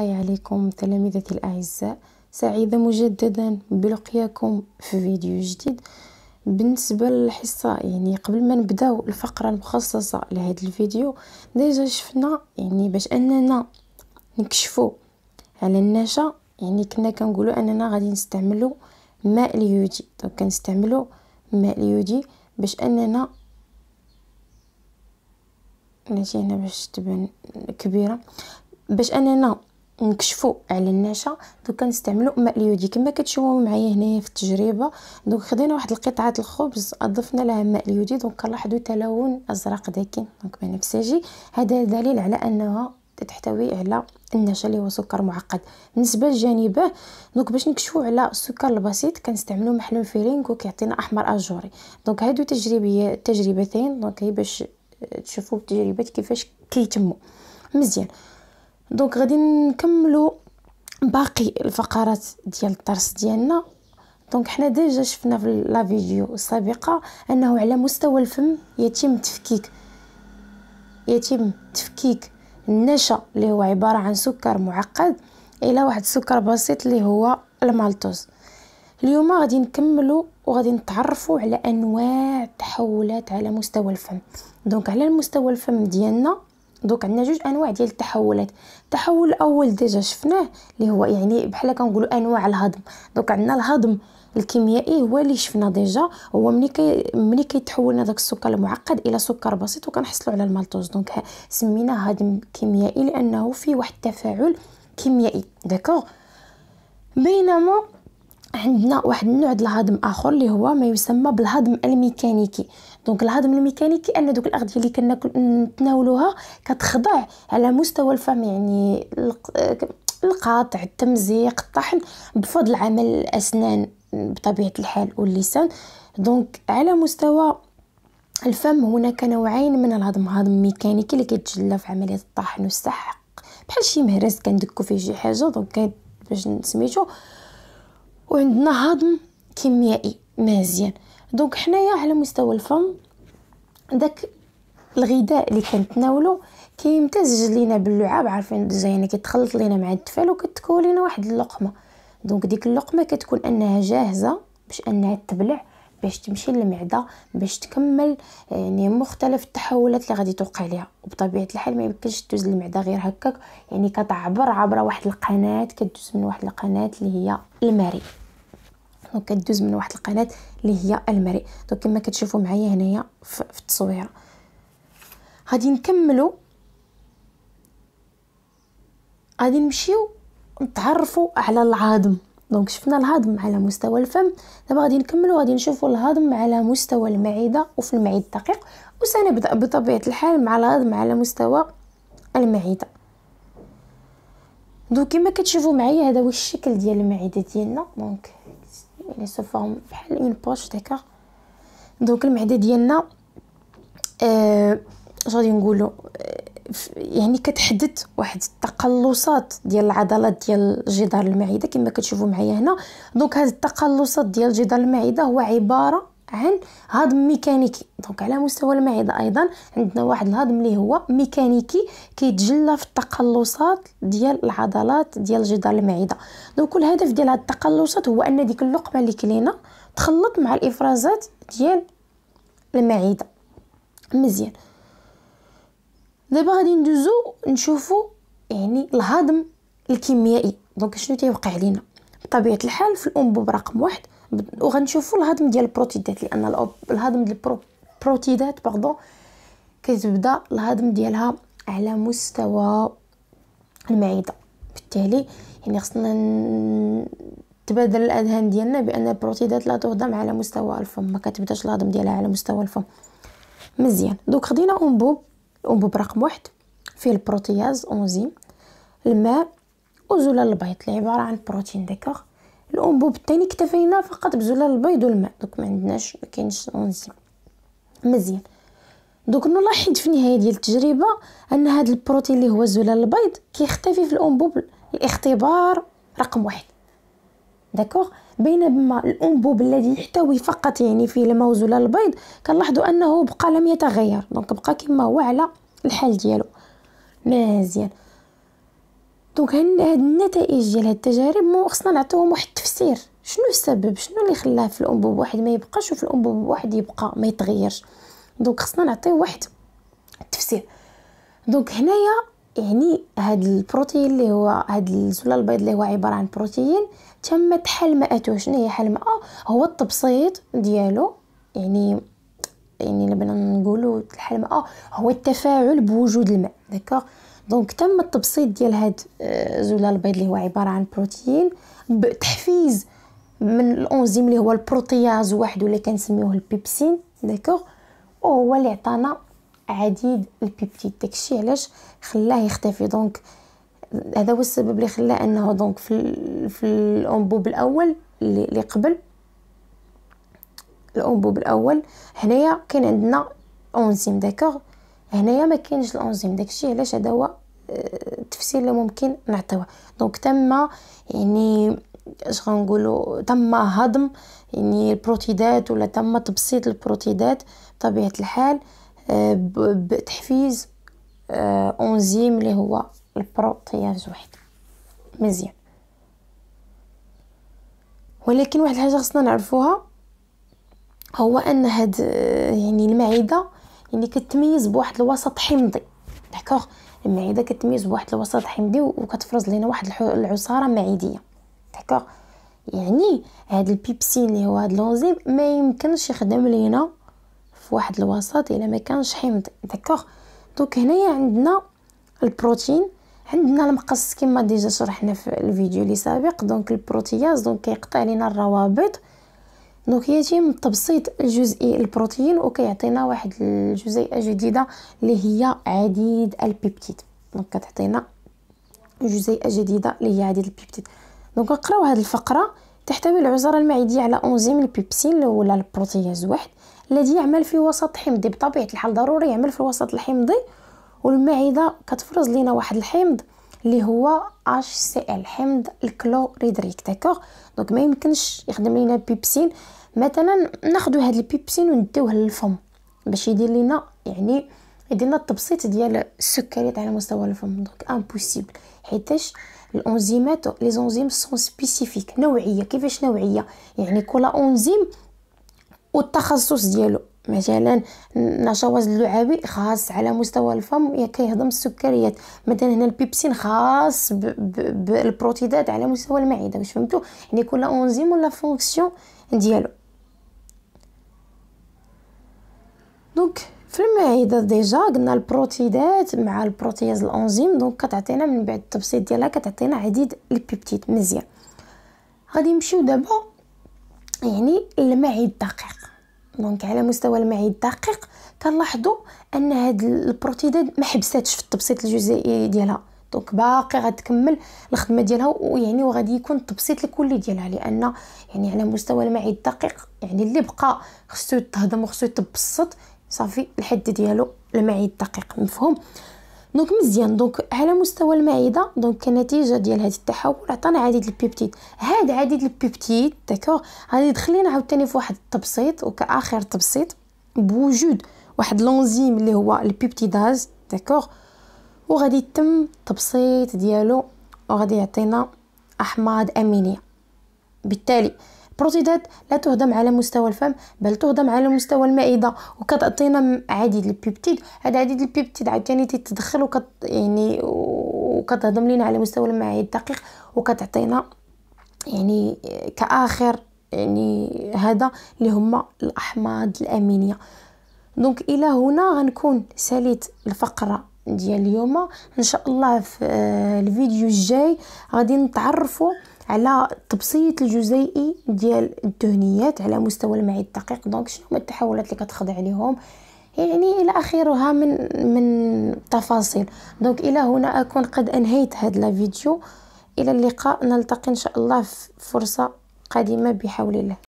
هاي عليكم تلامذتي الأعزاء سعيدة مجددا بلقياكم في فيديو جديد بالنسبة للحصة يعني قبل ما نبداو الفقرة المخصصة لهذا الفيديو ديجا شفنا يعني باش أننا نكشفوا على النشا يعني كنا كنقولوا أننا غادي نستعملوا ماء اليودي دونك كنستعملوا ماء اليودي باش أننا نجي هنا باش تبان كبيرة باش أننا نكشفوا على النشا دوكا نستعملوا ماء اليودي كما كتشوفوا معايا هنايا في التجربه دوك خدينا واحد القطعه الخبز اضفنا لها ماء اليودي دونك كنلاحظوا تلون ازرق داكن دوك بنفسجي هذا دليل على انها تحتوي على النشا اللي هو سكر معقد بالنسبه لجانبه دونك باش نكشفوا على السكر البسيط كنستعملوا محلول فيرينغ وكيعطينا احمر اجوري دونك هادو تجربيه تجربتين دونك هي باش تشوفوا التجربات كيفاش كيتموا مزيان دونك غادي نكملو باقي الفقرات ديال الدرس ديالنا دونك حنا ديجا شفنا في لا فيديو السابقه انه على مستوى الفم يتم تفكيك يتم تفكيك النشا اللي هو عباره عن سكر معقد الى واحد السكر بسيط اللي هو المالتوز اليوم غادي نكملوا وغادي نتعرفوا على انواع التحولات على مستوى الفم دونك على المستوى الفم ديالنا دوك عندنا جوج انواع ديال التحولات التحول الاول ديجا شفناه اللي هو يعني بحال كنقولوا انواع الهضم دوك عندنا الهضم الكيميائي هو اللي شفنا ديجا هو ملي كي ملي كيتحول لنا داك السكر المعقد الى سكر بسيط وكنحصلوا على المالتوز دونك سميناه هضم كيميائي لانه فيه واحد التفاعل كيميائي داكوغ بينما عندنا واحد النوع ديال الهضم اخر اللي هو ما يسمى بالهضم الميكانيكي دونك الهضم الميكانيكي ان دوك الاغذيه اللي نتناولوها كتخضع على مستوى الفم يعني القاطع التمزيق الطحن بفضل عمل الاسنان بطبيعه الحال واللسان دونك على مستوى الفم هناك نوعين من الهضم هضم ميكانيكي اللي كيتجلى في عمليه الطحن والسحق بحال شي مهرس كندكو فيه شي حاجه دونك باش نسميتو وعندنا هضم كيميائي مزيان دونك حنايا على مستوى الفم داك الغذاء اللي كنتناولو كيمتزج لينا باللعاب عارفين زين كيتخلط لينا مع التفال وكتكون لينا واحد اللقمه دونك ديك اللقمه كتكون انها جاهزه باش انها تبلع باش تمشي للمعده باش تكمل يعني مختلف التحولات اللي غادي توقع ليها وبطبيعه الحال ما يمكنش تدوز للمعده غير هكاك يعني كتعبر عبر واحد القناه كتدوز من واحد القناه اللي هي المريء دونك كدوز من واحد القناه اللي هي المرئ دونك كما كتشوفوا معايا هنايا في التصويره غادي نكملوا غادي نمشيو نتعرفوا على العظم دونك شفنا الهضم على مستوى الفم دابا غادي نكملوا غادي نشوفوا الهضم على مستوى المعده وفي المعده الدقيق وسنبدا بطبيعه الحال مع الهضم على مستوى المعده دونك كما كتشوفوا معايا هذا هو الشكل ديال المعده ديالنا دونك يعني سو فورم بحال اون بوش هكا دونك المعده ديالنا آه غادي نقولوا آه، يعني كتحدد واحد التقلصات ديال العضلات ديال جدار المعده كما كتشوفوا معايا هنا دونك هاد التقلصات ديال جدار المعده هو عباره عن هضم ميكانيكي دونك على مستوى المعده ايضا عندنا واحد الهضم اللي هو ميكانيكي كيتجلى في التقلصات ديال العضلات ديال جدار المعده دونك الهدف ديال هاد التقلصات هو ان ديك اللقمه اللي كلينا تخلط مع الافرازات ديال المعده مزيان دابا غادي ندوزو نشوفو يعني الهضم الكيميائي دونك شنو تيوقع لينا بطبيعه الحال في الانبوب رقم واحد وغنشوفوا الهضم ديال البروتيدات لان الهضم ديال البروتيدات برضو كتبدا الهضم ديالها على مستوى المعده بالتالي يعني خصنا تبادل الاذهان ديالنا بان البروتيدات لا تهضم على مستوى الفم ما كتبداش الهضم ديالها على مستوى الفم مزيان دوك خدينا انبوب الانبوب رقم واحد فيه البروتياز اونزيم الماء وزلال البيض اللي عباره عن بروتين ديكوغ الانبوب الثاني اكتفينا فقط بزلال البيض والماء دوك ما عندناش ما كاينش انزيم مزيان دوك نلاحظ في النهايه ديال التجربه ان هذا البروتين اللي هو زلال البيض كيختفي في الانبوب الاختبار رقم واحد داكوغ بينما الانبوب الذي يحتوي فقط يعني فيه الماء وزلال البيض كنلاحظوا انه بقى لم يتغير دونك بقى كما هو على الحال ديالو مزيان دونك هاد النتائج ديال هاد التجارب مو خصنا نعطيوهم واحد التفسير شنو السبب شنو اللي خلاه في الانبوب واحد ما يبقاش وفي الانبوب واحد يبقى ما يتغيرش دونك خصنا نعطيو واحد التفسير دونك هنايا يعني هاد البروتين اللي هو هاد الزلال البيض اللي هو عباره عن بروتين تم حلمئته شنو هي حلمئه هو التبسيط ديالو يعني يعني لبنا نقولوا الحلمئه هو التفاعل بوجود الماء داكوغ دونك تم التبسيط ديال هاد آه، زولا البيض اللي هو عباره عن بروتين بتحفيز من الانزيم اللي هو البروتياز واحد ولا كنسميوه البيبسين داكوغ وهو اللي عطانا عديد البيبتيد داكشي علاش خلاه يختفي دونك هذا هو السبب اللي خلاه انه دونك في في الانبوب الاول اللي قبل الانبوب الاول هنايا كاين عندنا انزيم داكوغ هنايا ما كاينش الانزيم داكشي علاش هذا هو التفسير اللي ممكن نعطيوه دونك تم يعني اش غنقولوا تم هضم يعني البروتيدات ولا تم تبسيط البروتيدات بطبيعه الحال آه، بتحفيز انزيم آه، اللي هو البروتياز واحد مزيان ولكن واحد الحاجه خصنا نعرفوها هو ان هاد آه، يعني المعده يعني كتميز بواحد الوسط حمضي داكوغ المعده كتميز بواحد الوسط حمضي وكتفرز لينا واحد العصاره معديه داكوغ يعني هاد البيبسين اللي هو هاد لونزيم ما يمكنش يخدم لينا في واحد الوسط الا ما كانش حمض داكوغ دونك هنايا عندنا البروتين عندنا المقص كما ديجا شرحنا في الفيديو اللي سابق دونك البروتياز دونك كيقطع لينا الروابط دونك يتم تبسيط جزئي البروتين وكيعطينا واحد الجزيئه جديده اللي هي عديد البيبتيد دونك كتعطينا جزيئه جديده اللي هي عديد البيبتيد دونك نقراو هذه الفقره تحتوي العزاره المعديه على انزيم البيبسين ولا البروتياز واحد الذي يعمل في وسط حمضي بطبيعه الحال ضروري يعمل في وسط الحمضي والمعده كتفرز لينا واحد الحمض اللي هو اش سي ال حمض الكلوريدريك داكوغ دونك ما يمكنش يخدم لينا بيبسين مثلا ناخذ هذا البيبسين ونديوه للفم باش يدير لينا يعني يدير لنا التبسيط ديال السكريات على مستوى الفم دونك امبوسيبل حيتاش الانزيمات لي زونزيم سون سبيسيفيك نوعيه كيفاش نوعيه يعني كل انزيم والتخصص ديالو مثلا نشاوز اللعابي خاص على مستوى الفم كيهضم السكريات مثلا هنا البيبسين خاص بالبروتيدات على مستوى المعده واش فهمتوا يعني كل انزيم ولا فونكسيون ديالو دونك في المعده ديجا قلنا البروتيدات مع البروتياز الانزيم دونك كتعطينا من بعد التبسيط ديالها كتعطينا عديد البيبتيد مزيان غادي نمشيو دابا يعني المعده دقيق دونك على مستوى المعي الدقيق كنلاحظوا ان هاد البروتيدات ما حبساتش في التبسيط الجزيئي ديالها دونك باقي غتكمل الخدمه ديالها ويعني وغادي يكون التبسيط الكلي ديالها لان يعني على مستوى المعي الدقيق يعني اللي بقى خصو يتهضم وخصو يتبسط صافي الحد ديالو المعي الدقيق مفهوم دونك مزيان دونك على مستوى المعده دونك كنتيجه ديال هذا التحول عطانا عديد البيبتيد هاد عديد البيبتيد داكوغ غادي دخلينا عاوتاني في واحد التبسيط وكاخر تبسيط بوجود واحد لونزيم اللي هو البيبتيداز داكوغ وغادي يتم التبسيط ديالو وغادي يعطينا احماض امينيه بالتالي بروتيدات لا تهضم على مستوى الفم بل تهضم على مستوى المعده وكتعطينا عديد البيبتيد هذا عديد البيبتيد عاوتاني تتدخل وكت يعني وكتهضم لينا على مستوى المعي الدقيق وكتعطينا يعني كاخر يعني هذا اللي هما الاحماض الامينيه دونك الى هنا غنكون ساليت الفقره ديال اليوم ان شاء الله في الفيديو الجاي غادي نتعرفوا على التبسيط الجزيئي ديال الدهنيات على مستوى المعي الدقيق دونك شنو هما التحولات اللي كتخضع عليهم يعني الى اخرها من من تفاصيل دونك الى هنا اكون قد انهيت هذا الفيديو الى اللقاء نلتقي ان شاء الله في فرصه قادمه بحول الله